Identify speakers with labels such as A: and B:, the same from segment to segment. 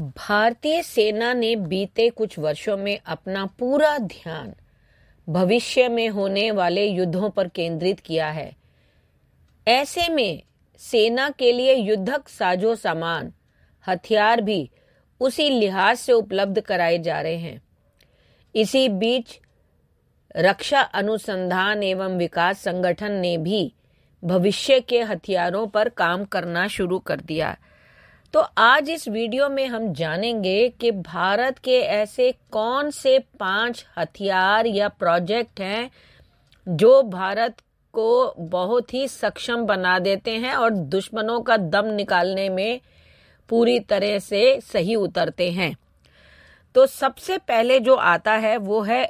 A: भारतीय सेना ने बीते कुछ वर्षों में अपना पूरा ध्यान भविष्य में होने वाले युद्धों पर केंद्रित किया है ऐसे में सेना के लिए युद्धक साजो सामान हथियार भी उसी लिहाज से उपलब्ध कराए जा रहे हैं इसी बीच रक्षा अनुसंधान एवं विकास संगठन ने भी भविष्य के हथियारों पर काम करना शुरू कर दिया है तो आज इस वीडियो में हम जानेंगे कि भारत के ऐसे कौन से पांच हथियार या प्रोजेक्ट हैं जो भारत को बहुत ही सक्षम बना देते हैं और दुश्मनों का दम निकालने में पूरी तरह से सही उतरते हैं तो सबसे पहले जो आता है वो है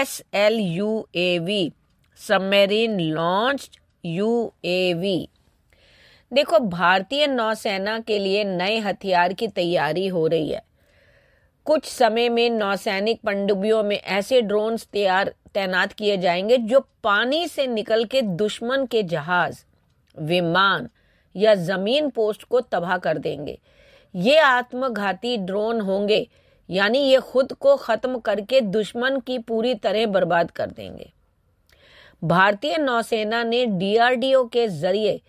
A: S L U A V submarine launch U A V देखो भारतीय नौसेना के लिए नए हथियार की तैयारी हो रही है कुछ समय में नौसैनिक पनडुब्बियों में ऐसे ड्रोन तैयार तैनात किए जाएंगे जो पानी से निकल के दुश्मन के जहाज विमान या जमीन पोस्ट को तबाह कर देंगे ये आत्मघाती ड्रोन होंगे यानी ये खुद को खत्म करके दुश्मन की पूरी तरह बर्बाद कर देंगे भारतीय नौसेना ने डीआरडीओ के जरिए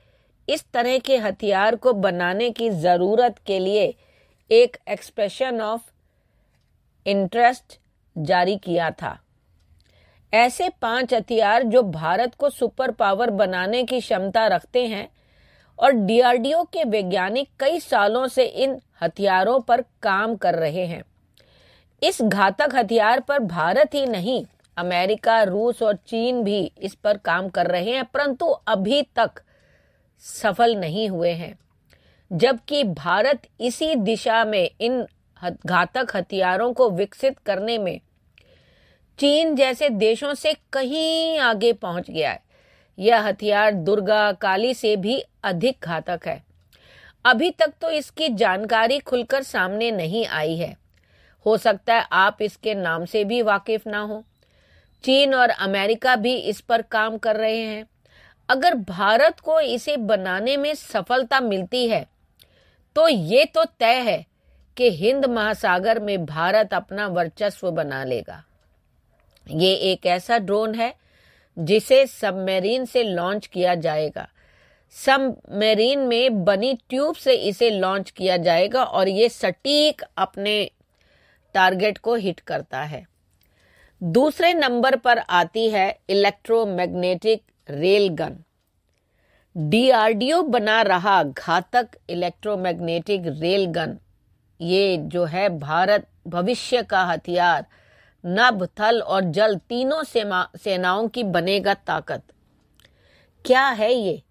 A: इस तरह के हथियार को बनाने की ज़रूरत के लिए एक एक्सप्रेशन ऑफ इंटरेस्ट जारी किया था ऐसे पांच हथियार जो भारत को सुपर पावर बनाने की क्षमता रखते हैं और डीआरडीओ के वैज्ञानिक कई सालों से इन हथियारों पर काम कर रहे हैं इस घातक हथियार पर भारत ही नहीं अमेरिका रूस और चीन भी इस पर काम कर रहे हैं परंतु अभी तक सफल नहीं हुए हैं जबकि भारत इसी दिशा में इन घातक हथियारों को विकसित करने में चीन जैसे देशों से कहीं आगे पहुंच गया है यह हथियार दुर्गा काली से भी अधिक घातक है अभी तक तो इसकी जानकारी खुलकर सामने नहीं आई है हो सकता है आप इसके नाम से भी वाकिफ ना हो चीन और अमेरिका भी इस पर काम कर रहे हैं अगर भारत को इसे बनाने में सफलता मिलती है तो ये तो तय है कि हिंद महासागर में भारत अपना वर्चस्व बना लेगा ये एक ऐसा ड्रोन है जिसे सबमरीन से लॉन्च किया जाएगा सबमरीन में बनी ट्यूब से इसे लॉन्च किया जाएगा और ये सटीक अपने टारगेट को हिट करता है दूसरे नंबर पर आती है इलेक्ट्रोमैग्नेटिक रेलगन डीआरडीओ बना रहा घातक इलेक्ट्रोमैग्नेटिक रेलगन ये जो है भारत भविष्य का हथियार नभ थल और जल तीनों सेनाओं की बनेगा ताकत क्या है ये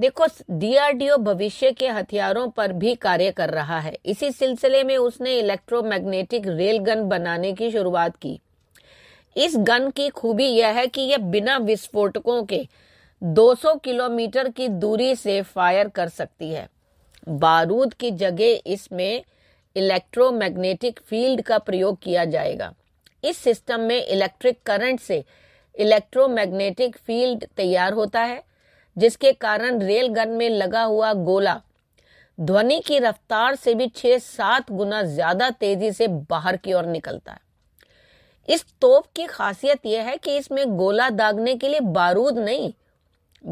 A: देखो डीआरडीओ भविष्य के हथियारों पर भी कार्य कर रहा है इसी सिलसिले में उसने इलेक्ट्रोमैग्नेटिक रेलगन बनाने की शुरुआत की इस गन की खूबी यह है कि यह बिना विस्फोटकों के 200 किलोमीटर की दूरी से फायर कर सकती है बारूद की जगह इसमें इलेक्ट्रोमैग्नेटिक फील्ड का प्रयोग किया जाएगा इस सिस्टम में इलेक्ट्रिक करंट से इलेक्ट्रोमैग्नेटिक फील्ड तैयार होता है जिसके कारण रेल गन में लगा हुआ गोला ध्वनि की रफ्तार से भी छह सात गुना ज़्यादा तेज़ी से बाहर की ओर निकलता है इस तोप की खासियत यह है कि इसमें गोला दागने के लिए बारूद नहीं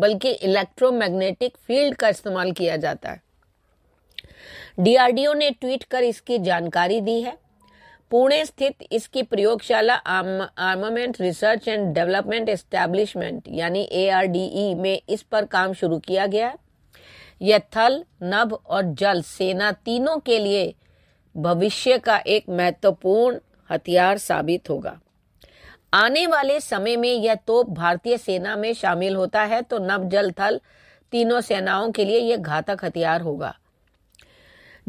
A: बल्कि इलेक्ट्रोमैग्नेटिक फील्ड का इस्तेमाल किया जाता है डीआरडीओ ने ट्वीट कर इसकी जानकारी दी है पुणे स्थित इसकी प्रयोगशाला armament research and development establishment यानी ए e, में इस पर काम शुरू किया गया है यह थल नभ और जल सेना तीनों के लिए भविष्य का एक महत्वपूर्ण हथियार साबित होगा आने वाले समय में यह तोप भारतीय सेना में शामिल होता है तो नव जल थल तीनों सेनाओं के लिए यह घातक हथियार होगा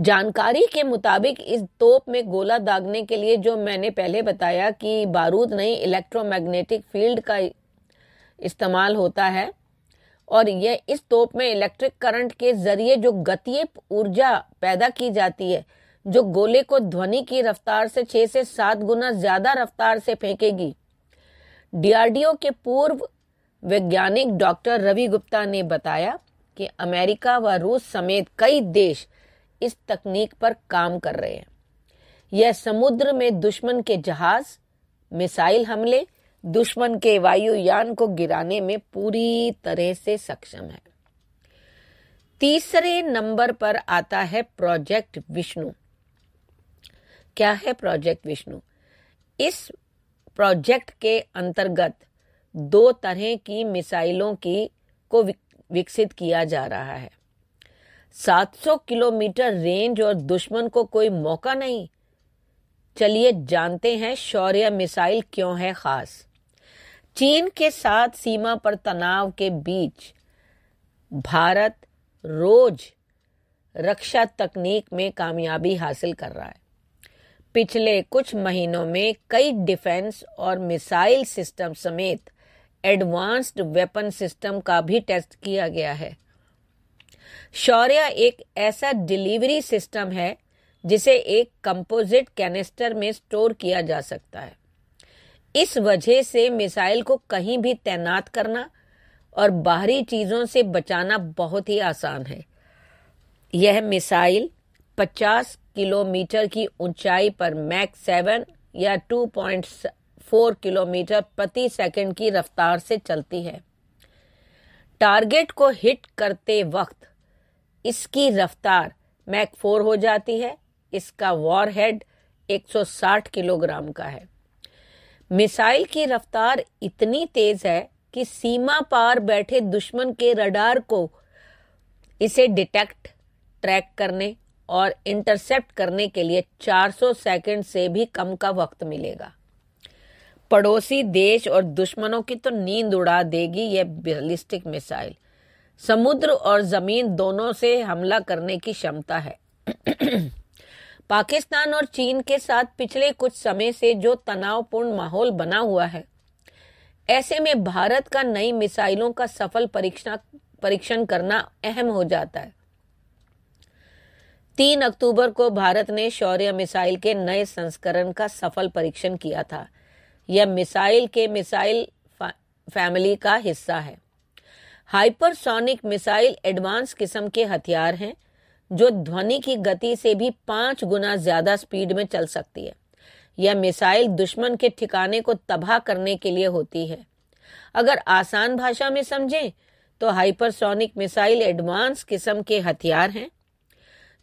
A: जानकारी के मुताबिक इस तोप में गोला दागने के लिए जो मैंने पहले बताया कि बारूद नहीं इलेक्ट्रोमैग्नेटिक फील्ड का इस्तेमाल होता है और यह इस तोप में इलेक्ट्रिक करंट के जरिए जो गतीय ऊर्जा पैदा की जाती है जो गोले को ध्वनि की रफ्तार से छह से सात गुना ज्यादा रफ्तार से फेंकेगी डीआरडीओ के पूर्व वैज्ञानिक डॉक्टर रवि गुप्ता ने बताया कि अमेरिका व रूस समेत कई देश इस तकनीक पर काम कर रहे हैं यह समुद्र में दुश्मन के जहाज मिसाइल हमले दुश्मन के वायुयान को गिराने में पूरी तरह से सक्षम है तीसरे नंबर पर आता है प्रोजेक्ट विष्णु क्या है प्रोजेक्ट विष्णु इस प्रोजेक्ट के अंतर्गत दो तरह की मिसाइलों की को विकसित किया जा रहा है 700 किलोमीटर रेंज और दुश्मन को कोई मौका नहीं चलिए जानते हैं शौर्य मिसाइल क्यों है खास चीन के साथ सीमा पर तनाव के बीच भारत रोज रक्षा तकनीक में कामयाबी हासिल कर रहा है पिछले कुछ महीनों में कई डिफेंस और मिसाइल सिस्टम समेत एडवांस्ड वेपन सिस्टम का भी टेस्ट किया गया है शौर्य एक ऐसा डिलीवरी सिस्टम है जिसे एक कंपोजिट कैनिस्टर में स्टोर किया जा सकता है इस वजह से मिसाइल को कहीं भी तैनात करना और बाहरी चीजों से बचाना बहुत ही आसान है यह मिसाइल पचास किलोमीटर की ऊंचाई पर मैक सेवन या टू पॉइंट फोर किलोमीटर प्रति सेकंड की रफ्तार से चलती है टारगेट को हिट करते वक्त इसकी रफ्तार मैक फोर हो जाती है इसका वॉर हेड 160 किलोग्राम का है मिसाइल की रफ्तार इतनी तेज है कि सीमा पार बैठे दुश्मन के रडार को इसे डिटेक्ट ट्रैक करने और इंटरसेप्ट करने के लिए 400 सेकंड से भी कम का वक्त मिलेगा पड़ोसी देश और दुश्मनों की तो नींद उड़ा देगी यह बैलिस्टिक मिसाइल समुद्र और जमीन दोनों से हमला करने की क्षमता है पाकिस्तान और चीन के साथ पिछले कुछ समय से जो तनावपूर्ण माहौल बना हुआ है ऐसे में भारत का नई मिसाइलों का सफल परीक्षण करना अहम हो जाता है तीन अक्टूबर को भारत ने शौर्य मिसाइल के नए संस्करण का सफल परीक्षण किया था यह मिसाइल के मिसाइल फैमिली का हिस्सा है हाइपरसोनिक मिसाइल एडवांस किस्म के हथियार हैं जो ध्वनि की गति से भी पांच गुना ज्यादा स्पीड में चल सकती है यह मिसाइल दुश्मन के ठिकाने को तबाह करने के लिए होती है अगर आसान भाषा में समझें तो हाइपरसोनिक मिसाइल एडवांस किस्म के हथियार हैं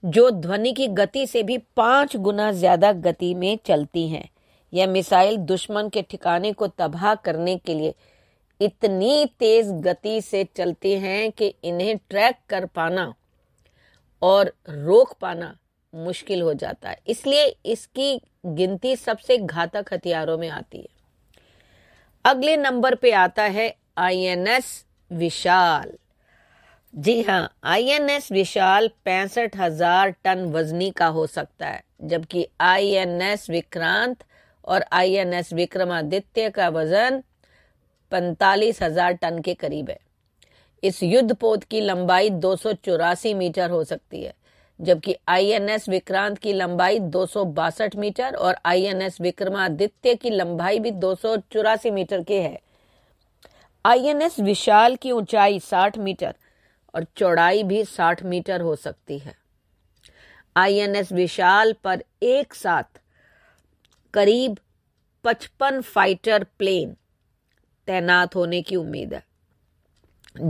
A: जो ध्वनि की गति से भी पांच गुना ज्यादा गति में चलती हैं यह मिसाइल दुश्मन के ठिकाने को तबाह करने के लिए इतनी तेज गति से चलती हैं कि इन्हें ट्रैक कर पाना और रोक पाना मुश्किल हो जाता है इसलिए इसकी गिनती सबसे घातक हथियारों में आती है अगले नंबर पे आता है आईएनएस विशाल जी हाँ आईएनएस विशाल पैंसठ हजार टन वजनी का हो सकता है जबकि आईएनएस विक्रांत और आईएनएस विक्रमादित्य का वजन पैंतालीस हजार टन के करीब है इस युद्ध पोत की लंबाई दो मीटर हो सकती है जबकि आईएनएस विक्रांत की लंबाई दो मीटर और आईएनएस विक्रमादित्य की लंबाई भी दो मीटर की है आईएनएस विशाल की ऊंचाई 60 मीटर और चौड़ाई भी साठ मीटर हो सकती है आईएनएस विशाल पर एक साथ करीब पचपन फाइटर प्लेन तैनात होने की उम्मीद है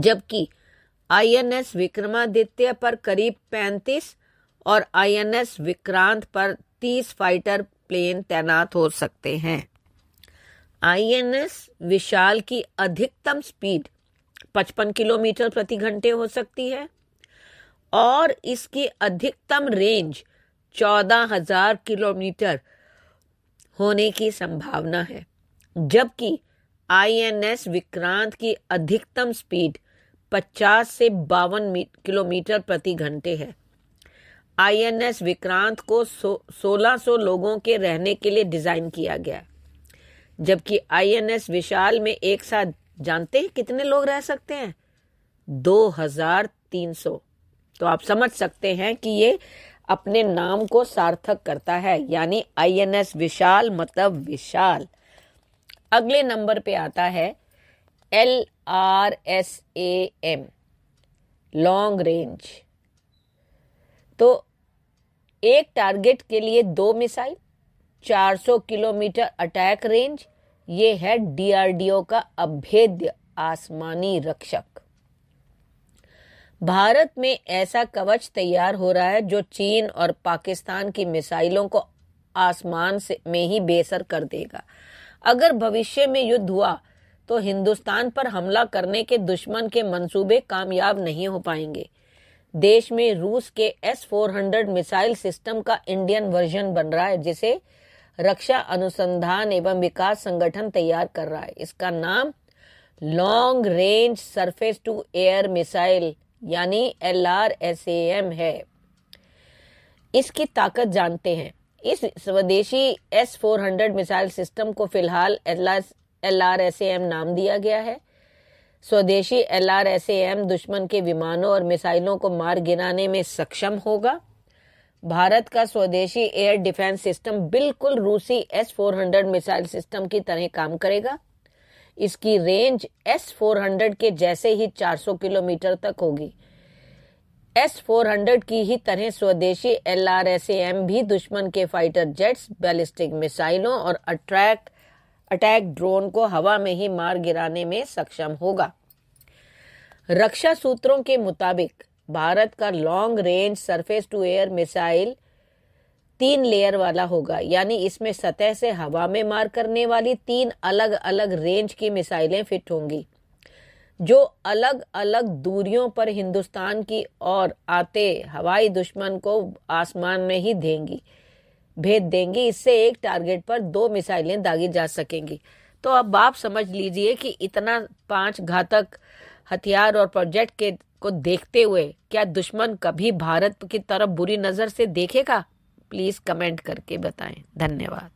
A: जबकि आईएनएस विक्रमादित्य पर करीब 35 और आईएनएस विक्रांत पर 30 फाइटर प्लेन तैनात हो सकते हैं आईएनएस विशाल की अधिकतम स्पीड पचपन किलोमीटर प्रति घंटे हो सकती है और इसकी अधिकतम रेंज चौदह हजार किलोमीटर होने की संभावना है जबकि आईएनएस विक्रांत की अधिकतम स्पीड 50 से बावन किलोमीटर प्रति घंटे है आईएनएस विक्रांत को सो, 1600 लोगों के रहने के लिए डिजाइन किया गया जबकि आईएनएस विशाल में एक साथ जानते हैं कितने लोग रह सकते हैं दो हजार तीन सौ तो आप समझ सकते हैं कि ये अपने नाम को सार्थक करता है यानी आईएनएस विशाल मतलब विशाल अगले नंबर पे आता है L R S A M long range तो एक टारगेट के लिए दो मिसाइल 400 किलोमीटर अटैक रेंज ये है डीआरडीओ का अभेद्य आसमानी रक्षक भारत में ऐसा कवच तैयार हो रहा है जो चीन और पाकिस्तान की मिसाइलों को आसमान से में ही बेसर कर देगा अगर भविष्य में युद्ध हुआ तो हिंदुस्तान पर हमला करने के दुश्मन के मंसूबे कामयाब नहीं हो पाएंगे देश में रूस के एस 400 मिसाइल सिस्टम का इंडियन वर्जन बन रहा है जिसे रक्षा अनुसंधान एवं विकास संगठन तैयार कर रहा है इसका नाम long range surface to air missile यानी एल आर एस एम है इसकी ताकत जानते हैं इस स्वदेशी S four hundred missile system को फिलहाल एल आर एस एम नाम दिया गया है स्वदेशी एल आर एस एम दुश्मन के विमानों और मिसाइलों को मार गिराने में सक्षम होगा भारत का स्वदेशी एयर डिफेंस सिस्टम बिल्कुल रूसी एस हंड्रेड मिसाइल सिस्टम की तरह काम करेगा इसकी रेंज एस हंड्रेड के जैसे ही 400 किलोमीटर तक होगी एस हंड्रेड की ही तरह स्वदेशी एल आर एस एम भी दुश्मन के फाइटर जेट्स बैलिस्टिक मिसाइलों और अट्रैक अटैक ड्रोन को हवा में ही मार गिराने में सक्षम होगा रक्षा सूत्रों के मुताबिक भारत का long range surface to air missile तीन लेयर वाला होगा यानी इसमें सतह से हवा में मार करने वाली तीन अलग अलग रेंज की मिसाइलें फिट होंगी जो अलग अलग दूरियों पर हिंदुस्तान की ओर आते हवाई दुश्मन को आसमान में ही देंगी भेद देंगी इससे एक टारगेट पर दो मिसाइलें दागी जा सकेंगी तो अब आप समझ लीजिए कि इतना पांच घातक हथियार और प्रोजेक्ट के को देखते हुए क्या दुश्मन कभी भारत की तरफ बुरी नज़र से देखेगा प्लीज़ कमेंट करके बताएं धन्यवाद